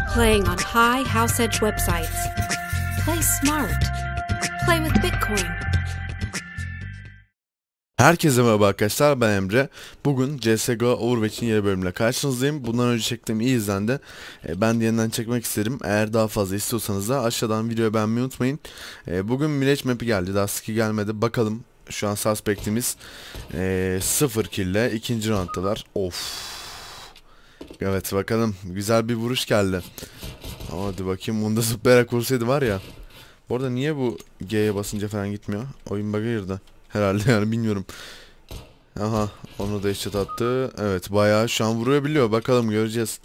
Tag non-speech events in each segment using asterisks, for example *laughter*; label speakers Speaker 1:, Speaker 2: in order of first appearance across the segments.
Speaker 1: Stop playing on high house edge websites. Play smart. Play with Bitcoin. Herkese merhaba arkadaşlar ben Emre. Bugün CSGO Overwatch'in yeni bölümüyle karşınızdayım. Bundan önce çektiğim iyi izlendi. E, ben de yeniden çekmek isterim. Eğer daha fazla istiyorsanız da aşağıdan videoyu beğenmeyi unutmayın. E, bugün Mirage map'i geldi. Daha sıkı gelmedi. Bakalım şu an suspect'imiz 0 e, kill ile ikinci rounddalar. Of Evet bakalım. Güzel bir vuruş geldi. Ama hadi bakayım. Bunda süper vursaydı var ya. Bu arada niye bu G'ye basınca falan gitmiyor? Oyun bug'a Herhalde yani bilmiyorum. Aha onu da eşit attı. Evet bayağı şu an vurabiliyor. Bakalım göreceğiz.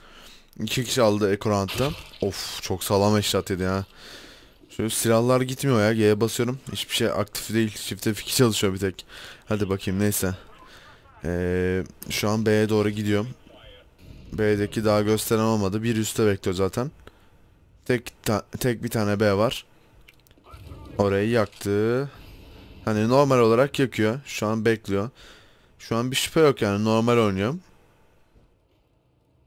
Speaker 1: İki kişi aldı Ekorant'ta. Of çok sağlam eşit yedi ya. Şöyle silahlar gitmiyor ya. G'ye basıyorum. Hiçbir şey aktif değil. Çifte fikir çalışıyor bir tek. Hadi bakayım neyse. Ee, şu an B'ye doğru gidiyorum. B'deki daha gösteren olmadı. Bir üstte bekliyor zaten. Tek tek bir tane B var. Orayı yaktı. Hani normal olarak yakıyor. Şu an bekliyor. Şu an bir şüphe yok yani. Normal oynuyorum.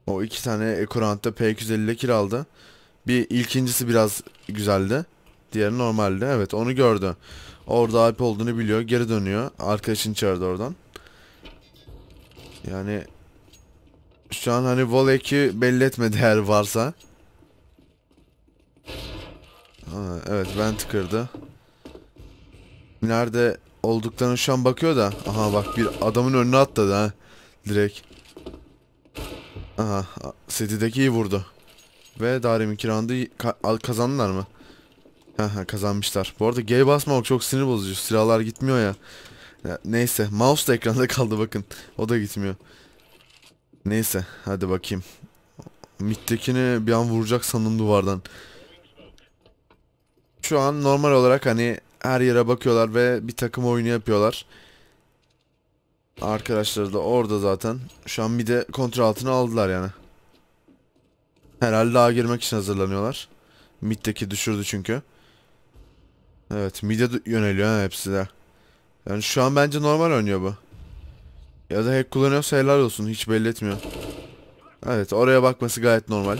Speaker 1: O iki tane Ekorant'ta P250 ile kiraldı. Bir ilkincisi biraz güzeldi. Diğeri normaldi. Evet onu gördü. Orada alp olduğunu biliyor. Geri dönüyor. Arkadaşını çağırdı oradan. Yani şu an hani voleki belli etmedi eğer varsa. Ha, evet ben tıkırdı. Nerede olduklarını şu an bakıyor da. Aha bak bir adamın önüne atladı ha. Direkt. Aha City'deki iyi vurdu. Ve Darem'in kirandı kazandılar mı? Aha kazanmışlar. Bu arada gay basmamak çok sinir bozucu. Silahlar gitmiyor ya. ya neyse mouse da ekranda *laughs* kaldı bakın. O da gitmiyor. Neyse hadi bakayım. Mittekini bir an vuracak sandım duvardan. Şu an normal olarak hani her yere bakıyorlar ve bir takım oyunu yapıyorlar. Arkadaşları da orada zaten. Şu an bir de kontrol altına aldılar yani. Herhalde daha girmek için hazırlanıyorlar. Mitteki düşürdü çünkü. Evet mid'e yöneliyor he, hepsi de. Yani şu an bence normal oynuyor bu. Ya da hack kullanıyorsa helal olsun. Hiç belli etmiyor. Evet oraya bakması gayet normal.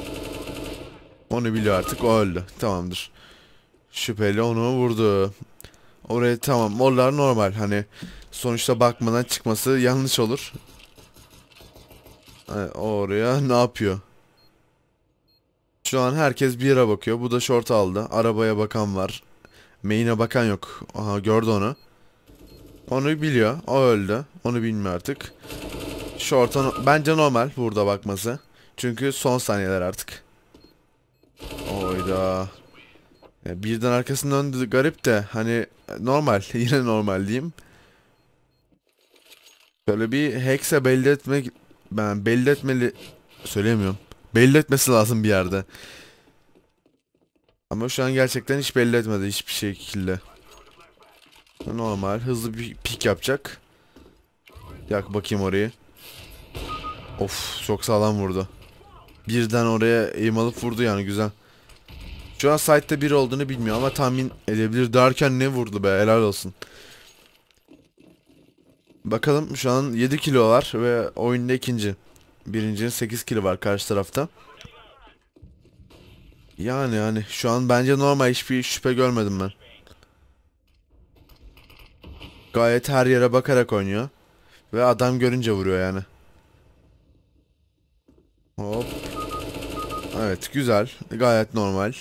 Speaker 1: Onu biliyor artık. O öldü. Tamamdır. Şüpheli onu vurdu. Oraya tamam. Morlar normal. Hani sonuçta bakmadan çıkması yanlış olur. oraya ne yapıyor? Şu an herkes bir yere bakıyor. Bu da short aldı. Arabaya bakan var. Main'e bakan yok. Aha gördü onu. Onu biliyor. O öldü. Onu bilmiyor artık. Short'a bence normal burada bakması. Çünkü son saniyeler artık. Oyda. Yani birden arkasından döndü garip de hani normal *laughs* yine normal diyeyim. Böyle bir hex'e belli etmek ben yani belli etmeli söylemiyorum. Belli etmesi lazım bir yerde. Ama şu an gerçekten hiç belli etmedi hiçbir şekilde. Normal. Hızlı bir pik yapacak. Yak bakayım orayı. Of çok sağlam vurdu. Birden oraya eğim alıp vurdu yani güzel. Şu an site'de bir olduğunu bilmiyor ama tahmin edebilir derken ne vurdu be helal olsun. Bakalım şu an 7 kilo var ve oyunda ikinci. Birincinin 8 kilo var karşı tarafta. Yani yani şu an bence normal hiçbir şüphe görmedim ben. Gayet her yere bakarak oynuyor. Ve adam görünce vuruyor yani. Hop. Evet güzel. Gayet normal.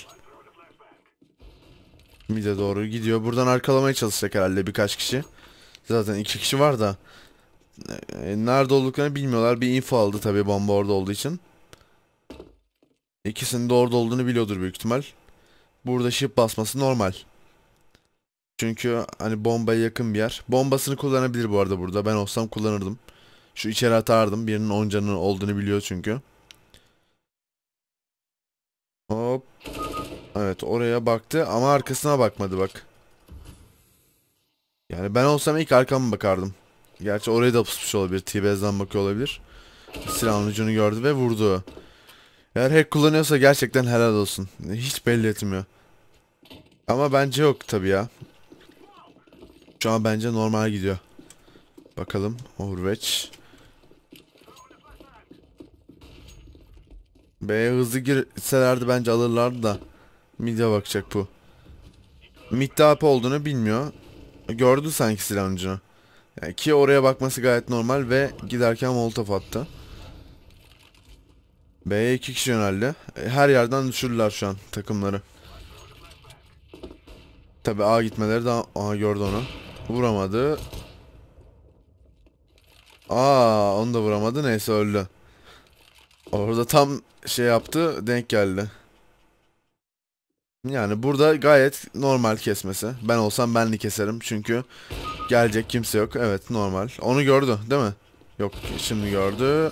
Speaker 1: Mide doğru gidiyor. Buradan arkalamaya çalışacak herhalde birkaç kişi. Zaten iki kişi var da. E, nerede olduklarını bilmiyorlar. Bir info aldı tabii bomba orada olduğu için. İkisinin de orada olduğunu biliyordur büyük ihtimal. Burada şıp basması normal. Çünkü hani bombaya yakın bir yer. Bombasını kullanabilir bu arada burada. Ben olsam kullanırdım. Şu içeri atardım. Birinin oncanın olduğunu biliyor çünkü. Hop. Evet oraya baktı ama arkasına bakmadı bak. Yani ben olsam ilk arkama bakardım. Gerçi oraya da pusmuş olabilir. T-Base'den bakıyor olabilir. Silahın ucunu gördü ve vurdu. Eğer hack kullanıyorsa gerçekten helal olsun. Hiç belli etmiyor. Ama bence yok tabi ya. Şu an bence normal gidiyor. Bakalım Overwatch. B'ye hızlı girselerdi bence alırlardı da. Mid'e bakacak bu. Mid'de AP olduğunu bilmiyor. Gördü sanki silahıncını. Yani ki oraya bakması gayet normal ve giderken molotof attı. B'ye iki kişi yöneldi. E, her yerden düşürdüler şu an takımları. Tabi A gitmeleri daha... Aha gördü onu. Vuramadı. Aa onu da vuramadı. Neyse öldü. Orada tam şey yaptı. Denk geldi. Yani burada gayet normal kesmesi. Ben olsam benli keserim. Çünkü gelecek kimse yok. Evet normal. Onu gördü değil mi? Yok şimdi gördü.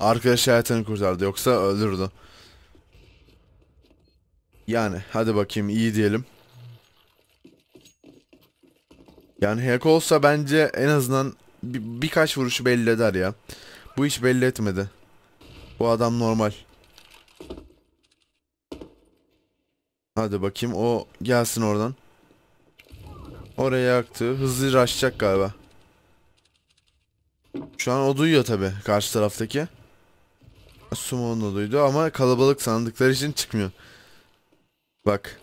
Speaker 1: Arkadaş hayatını kurtardı. Yoksa öldürdü. Yani hadi bakayım iyi diyelim. Yani hack olsa bence en azından bir, birkaç vuruşu belli eder ya. Bu hiç belli etmedi. Bu adam normal. Hadi bakayım o gelsin oradan. Oraya aktı. Hızlı rushacak galiba. Şu an o duyuyor tabi karşı taraftaki. Sumo'nun da duydu ama kalabalık sandıkları için çıkmıyor. Bak.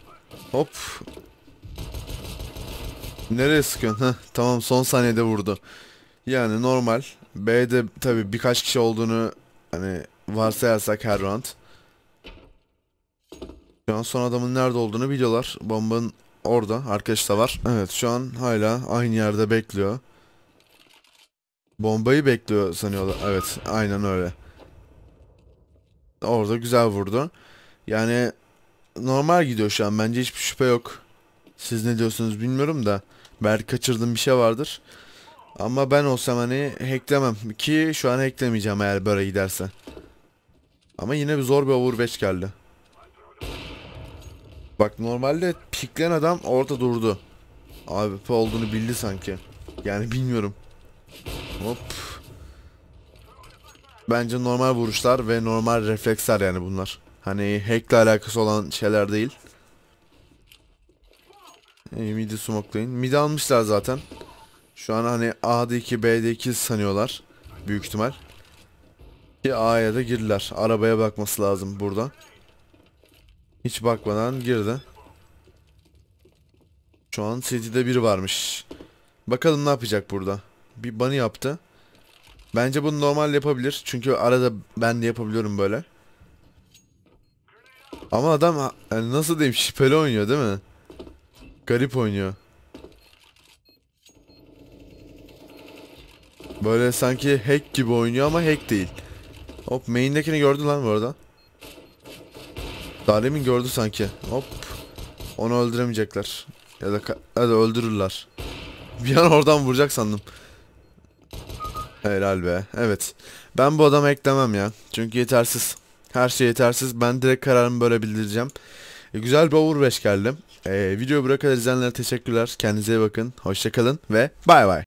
Speaker 1: Hop. Nereye sıkıyorsun? Heh, tamam son saniyede vurdu. Yani normal. B'de tabi birkaç kişi olduğunu hani varsayarsak her round. Şu an son adamın nerede olduğunu biliyorlar. Bombanın orada. Arkadaş da var. Evet şu an hala aynı yerde bekliyor. Bombayı bekliyor sanıyorlar. Evet aynen öyle. Orada güzel vurdu. Yani normal gidiyor şu an. Bence hiçbir şüphe yok. Siz ne diyorsunuz bilmiyorum da. Belki kaçırdığım bir şey vardır. Ama ben olsam hani hacklemem. Ki şu an hacklemeyeceğim eğer böyle giderse. Ama yine bir zor bir overwatch geldi. Bak normalde piklen adam orada durdu. AWP olduğunu bildi sanki. Yani bilmiyorum. Hop. Bence normal vuruşlar ve normal refleksler yani bunlar. Hani hackle alakası olan şeyler değil. İyi ee, midi smoklayın. Midi almışlar zaten. Şu an hani A'da 2 B'de 2 sanıyorlar. Büyük ihtimal. Ki A'ya da girdiler. Arabaya bakması lazım burada. Hiç bakmadan girdi. Şu an CD'de biri varmış. Bakalım ne yapacak burada. Bir bunny yaptı. Bence bunu normal yapabilir. Çünkü arada ben de yapabiliyorum böyle. Ama adam yani nasıl diyeyim şüpheli oynuyor değil mi? Garip oynuyor. Böyle sanki hack gibi oynuyor ama hack değil. Hop main'dekini gördü lan bu arada. Daha gördü sanki. Hop. Onu öldüremeyecekler. Ya da, ya da öldürürler. Bir an oradan vuracak sandım. Helal be. Evet. Ben bu adama eklemem ya. Çünkü yetersiz. Her şey yetersiz. Ben direkt kararımı böyle bildireceğim. E, güzel bir overwatch geldim. Ee, videoyu bırakan izleyenlere teşekkürler. Kendinize iyi bakın. Hoşçakalın ve bay bay.